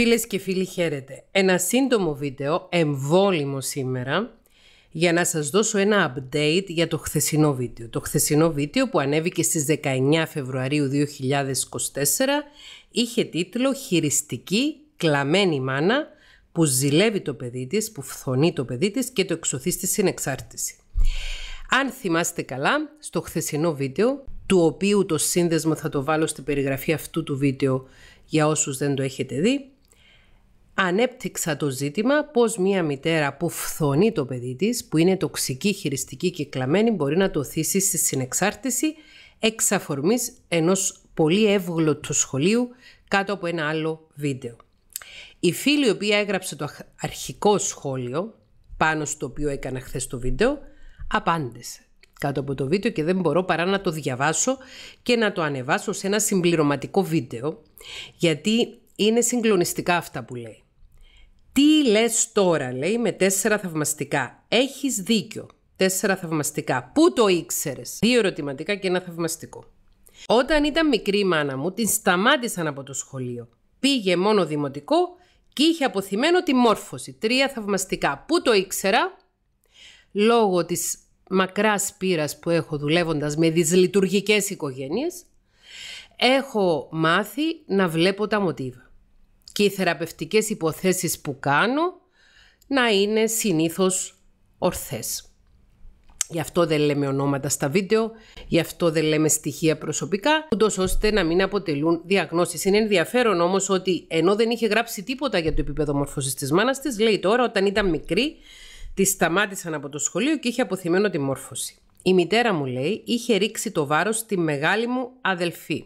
Φίλες και φίλοι χαίρετε. Ένα σύντομο βίντεο, εμβόλυμο σήμερα, για να σας δώσω ένα update για το χθεσινό βίντεο. Το χθεσινό βίντεο που ανέβηκε στις 19 Φεβρουαρίου 2024 είχε τίτλο «Χειριστική κλαμμένη μάνα που ζηλεύει το παιδί της, που φθονεί το παιδί της και το εξωθεί στη συνεξάρτηση». Αν θυμάστε καλά, στο χθεσινό βίντεο, του οποίου το σύνδεσμο θα το βάλω στην περιγραφή αυτού του βίντεο για όσους δεν το έχετε δει, ανέπτυξα το ζήτημα πως μία μητέρα που φθονεί το παιδί της, που είναι τοξική, χειριστική και κλαμμένη, μπορεί να το θύσει στη συνεξάρτηση εξ αφορμής ενός πολύ εύγλωτου σχολείου κάτω από ένα άλλο βίντεο. Η φίλη η οποία έγραψε το αρχικό σχόλιο, πάνω στο οποίο έκανα χθες το βίντεο, απάντησε κάτω από το βίντεο και δεν μπορώ παρά να το διαβάσω και να το ανεβάσω σε ένα συμπληρωματικό βίντεο, γιατί είναι συγκλονιστικά αυτά που λέει. Τι λες τώρα, λέει, με τέσσερα θαυμαστικά. Έχεις δίκιο. Τέσσερα θαυμαστικά. Πού το ήξερες. Δύο ερωτηματικά και ένα θαυμαστικό. Όταν ήταν μικρή η μάνα μου, την σταμάτησαν από το σχολείο. Πήγε μόνο δημοτικό και είχε αποθυμένο τη μόρφωση. Τρία θαυμαστικά. Πού το ήξερα. Λόγω της μακράς πείρας που έχω δουλεύοντας με δυσλειτουργικές οικογένειες, έχω μάθει να βλέπω τα μοτίβα και οι θεραπευτικές υποθέσεις που κάνω να είναι συνήθως ορθές. Γι' αυτό δεν λέμε ονόματα στα βίντεο, γι' αυτό δεν λέμε στοιχεία προσωπικά, ούτως ώστε να μην αποτελούν διαγνώσεις. Είναι ενδιαφέρον όμως ότι ενώ δεν είχε γράψει τίποτα για το επίπεδο μόρφωσης της μάνας της, λέει τώρα όταν ήταν μικρή, τη σταμάτησαν από το σχολείο και είχε αποθυμένο τη μόρφωση. Η μητέρα μου λέει είχε ρίξει το βάρος στη μεγάλη μου αδελφή.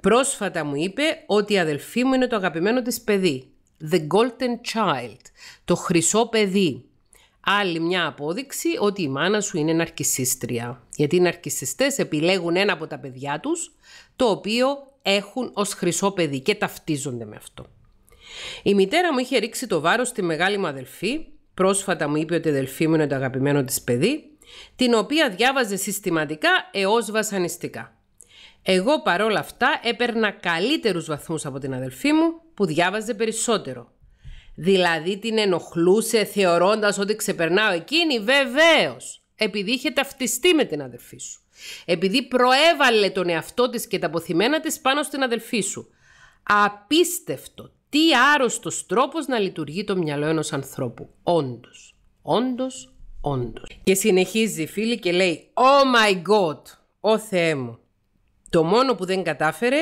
Πρόσφατα μου είπε ότι η αδελφή μου είναι το αγαπημένο της παιδί. The Golden Child, το χρυσό παιδί. Άλλη μια απόδειξη ότι η μάνα σου είναι ναρκισίστρια. Γιατί οι ναρκισιστές επιλέγουν ένα από τα παιδιά τους, το οποίο έχουν ως χρυσό παιδί και ταυτίζονται με αυτό. Η μητέρα μου είχε ρίξει το βάρος στη μεγάλη μου αδελφή, πρόσφατα μου είπε ότι η αδελφή μου είναι το αγαπημένο της παιδί, την οποία διάβαζε συστηματικά έως βασανιστικά. Εγώ παρόλα αυτά έπαιρνα καλύτερους βαθμούς από την αδελφή μου που διάβαζε περισσότερο. Δηλαδή την ενοχλούσε θεωρώντας ότι ξεπερνάω εκείνη βεβαίως επειδή είχε ταυτιστεί με την αδελφή σου. Επειδή προέβαλε τον εαυτό της και τα αποθυμένα της πάνω στην αδελφή σου. Απίστευτο, τι άρρωστος τρόπος να λειτουργεί το μυαλό ενός ανθρώπου. Όντως, όντως, όντως. Και συνεχίζει η φίλη και λέει «Oh my God, ο Θεέ μου, το μόνο που δεν κατάφερε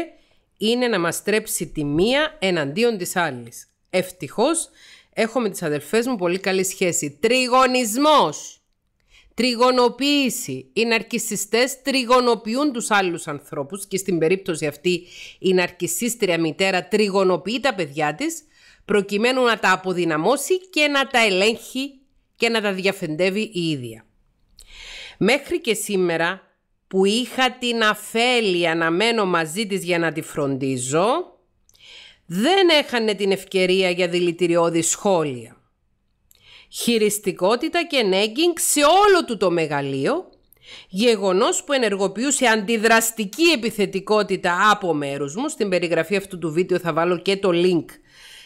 είναι να μας τρέψει τη μία εναντίον της άλλης. Ευτυχώς έχω με τις αδερφές μου πολύ καλή σχέση. Τριγωνισμός, τριγωνοποίηση. Οι ναρκισιστές τριγωνοποιούν τους άλλους ανθρώπους και στην περίπτωση αυτή η ναρκισίστρια μητέρα τριγωνοποιεί τα παιδιά της προκειμένου να τα αποδυναμώσει και να τα ελέγχει και να τα διαφεντεύει η ίδια. Μέχρι και σήμερα που είχα την αφέλεια να μένω μαζί της για να τη φροντίζω, δεν έχανε την ευκαιρία για δηλητηριώδη σχόλια. Χειριστικότητα και νέγκινγκ σε όλο του το μεγαλείο, γεγονός που ενεργοποιούσε αντιδραστική επιθετικότητα από μέρους μου. Στην περιγραφή αυτού του βίντεο θα βάλω και το link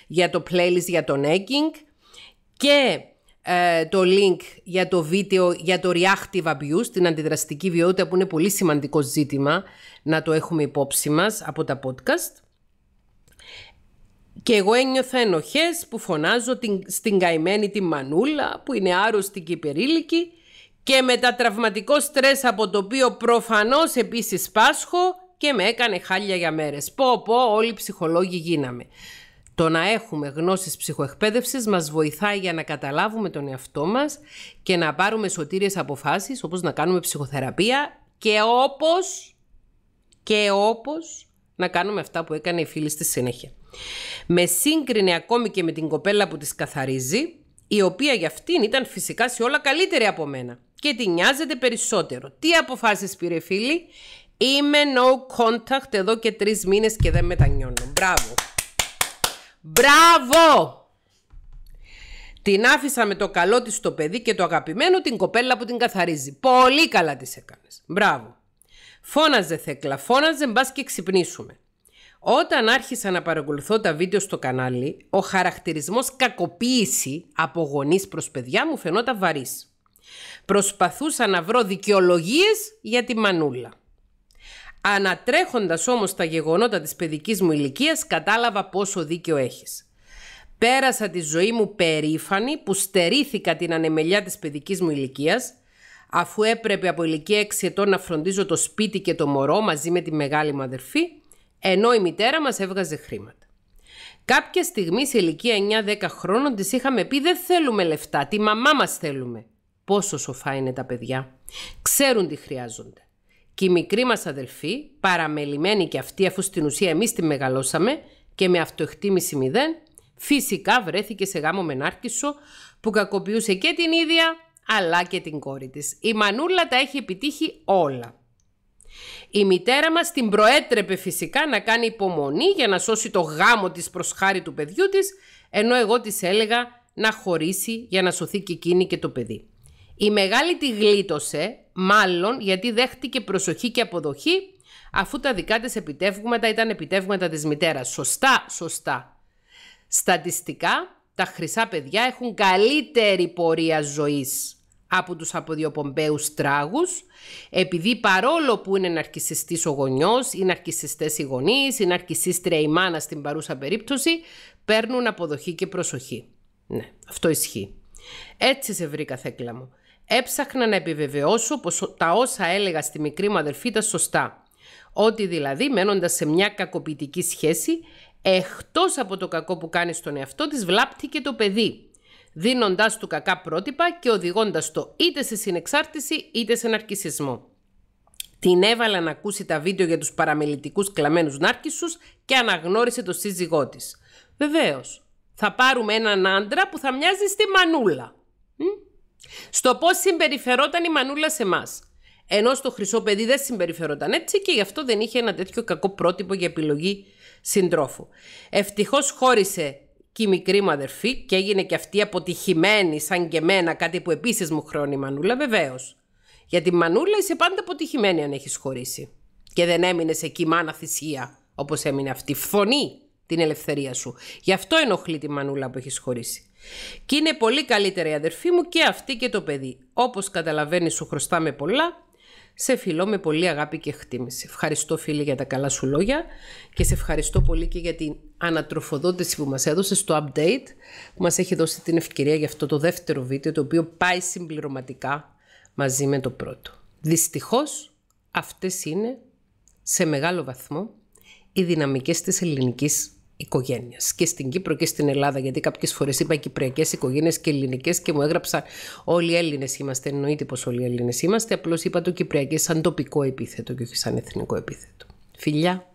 για το playlist για το νέγκινγκ και ε, το link για το βίντεο για το reactive abuse, την αντιδραστική βιότητα που είναι πολύ σημαντικό ζήτημα να το έχουμε υπόψη μας από τα podcast. Και εγώ ένιωθα ενοχές που φωνάζω την, στην καημένη τη μανούλα που είναι άρρωστη και υπερήλικη και με τα τραυματικό στρες από το οποίο προφανώς επίσης πάσχω και με έκανε χάλια για μέρες. Πω πω όλοι οι ψυχολόγοι γίναμε. Το να έχουμε γνώσεις ψυχοεκπαίδευσης μας βοηθάει για να καταλάβουμε τον εαυτό μας και να πάρουμε σωτήριες αποφάσεις όπως να κάνουμε ψυχοθεραπεία και όπως, και όπως να κάνουμε αυτά που έκανε η φίλη στη συνέχεια. Με σύγκρινε ακόμη και με την κοπέλα που τις καθαρίζει, η οποία για αυτήν ήταν φυσικά σε όλα καλύτερη από μένα και τη νοιάζεται περισσότερο. Τι αποφάσεις πήρε φίλη, είμαι no contact εδώ και τρεις μήνες και δεν μετανιώνω. Μπράβο. Μπράβο! Την άφησα με το καλό της το παιδί και το αγαπημένο την κοπέλα που την καθαρίζει. Πολύ καλά τις έκανες. Μπράβο. Φώναζε Θέκλα, φώναζε μπας και ξυπνήσουμε. Όταν άρχισα να παρακολουθώ τα βίντεο στο κανάλι, ο χαρακτηρισμός κακοποίηση από γονείς προς παιδιά μου φαινόταν βαρύς. Προσπαθούσα να βρω δικαιολογίες για τη μανούλα. Ανατρέχοντας όμως τα γεγονότα της παιδικής μου ηλικίας κατάλαβα πόσο δίκιο έχεις. Πέρασα τη ζωή μου περήφανη που στερήθηκα την ανεμελιά της παιδικής μου ηλικίας αφού έπρεπε από ηλικία 6 ετών να φροντίζω το σπίτι και το μωρό μαζί με τη μεγάλη μου αδερφή ενώ η μητέρα μας έβγαζε χρήματα. Κάποια στιγμή σε ηλικία 9-10 χρόνων της είχαμε πει δεν θέλουμε λεφτά, τη μαμά μας θέλουμε. Πόσο σοφά είναι τα παιδιά. Ξέρουν τι χρειάζονται. Και η μικρή μας αδελφή, παραμελημένη και αυτή αφού στην ουσία εμείς τη μεγαλώσαμε και με αυτοεκτίμηση μηδέν, φυσικά βρέθηκε σε γάμο με νάρκισο που κακοποιούσε και την ίδια αλλά και την κόρη της. Η Μανούλα τα έχει επιτύχει όλα. Η μητέρα μας την προέτρεπε φυσικά να κάνει υπομονή για να σώσει το γάμο της προς χάρη του παιδιού της, ενώ εγώ της έλεγα να χωρίσει για να σωθεί και εκείνη και το παιδί. Η μεγάλη τη γλίτωσε, μάλλον γιατί δέχτηκε προσοχή και αποδοχή αφού τα δικά της επιτεύγματα ήταν επιτεύγματα της μητέρας. Σωστά, σωστά. Στατιστικά, τα χρυσά παιδιά έχουν καλύτερη πορεία ζωής από τους αποδιοπομπαίους τράγους, επειδή παρόλο που είναι ναρκισιστής ο γονιός, είναι ναρκισιστές οι γονείς, είναι ναρκισίστρια η μάνα στην παρούσα περίπτωση, παίρνουν αποδοχή και προσοχή. Ναι, αυτό ισχύει. Έτσι σε βρήκα, Θέκλα μου. Έψαχνα να επιβεβαιώσω πως τα όσα έλεγα στη μικρή μου αδελφή ήταν σωστά. Ότι δηλαδή μένοντας σε μια κακοποιητική σχέση, εκτός από το κακό που κάνεις στον εαυτό της βλάπτει και το παιδί, δίνοντάς του κακά πρότυπα και οδηγώντας το είτε σε συνεξάρτηση είτε σε ναρκισισμό. Την έβαλα να ακούσει τα βίντεο για τους παραμελητικούς κλαμμένους νάρκισσους και αναγνώρισε το σύζυγό της. Βεβαίως, θα πάρουμε έναν άντρα που θα μοιάζει στη μανούλα. Στο πώς συμπεριφερόταν η μανούλα σε εμάς. Ενώ στο χρυσό παιδί δεν συμπεριφερόταν έτσι και γι' αυτό δεν είχε ένα τέτοιο κακό πρότυπο για επιλογή συντρόφου. Ευτυχώς χώρισε και η μικρή μου αδερφή και έγινε και αυτή αποτυχημένη σαν και εμένα, κάτι που επίσης μου χρώνει η Μανούλα, βεβαίως. Γιατί η Μανούλα είσαι πάντα αποτυχημένη αν έχεις χωρίσει. Και δεν έμεινες εκεί μάνα θυσία, όπως έμεινε αυτή. Φωνή! την ελευθερία σου. Γι' αυτό ενοχλεί τη μανούλα που έχεις χωρίσει. Και είναι πολύ καλύτερη η αδερφή μου και αυτή και το παιδί. Όπως καταλαβαίνεις, σου χρωστάμε πολλά. Σε φιλώ με πολύ αγάπη και χτίμηση. Ευχαριστώ φίλε για τα καλά σου λόγια και σε ευχαριστώ πολύ και για την ανατροφοδότηση που μας έδωσες στο update που μας έχει δώσει την ευκαιρία για αυτό το δεύτερο βίντεο το οποίο πάει συμπληρωματικά μαζί με το πρώτο. Δυστυχώς αυτές είναι σε μεγάλο βαθμό οι δυναμικές της ελληνικής οικογένειας και στην Κύπρο και στην Ελλάδα. Γιατί κάποιες φορές είπα κυπριακές οικογένειες και ελληνικές και μου έγραψαν Όλοι οι Έλληνες είμαστε. Εννοείται πως όλοι οι Έλληνες είμαστε. Απλώς είπα το κυπριακές σαν τοπικό επίθετο και όχι σαν εθνικό επίθετο. Φιλιά.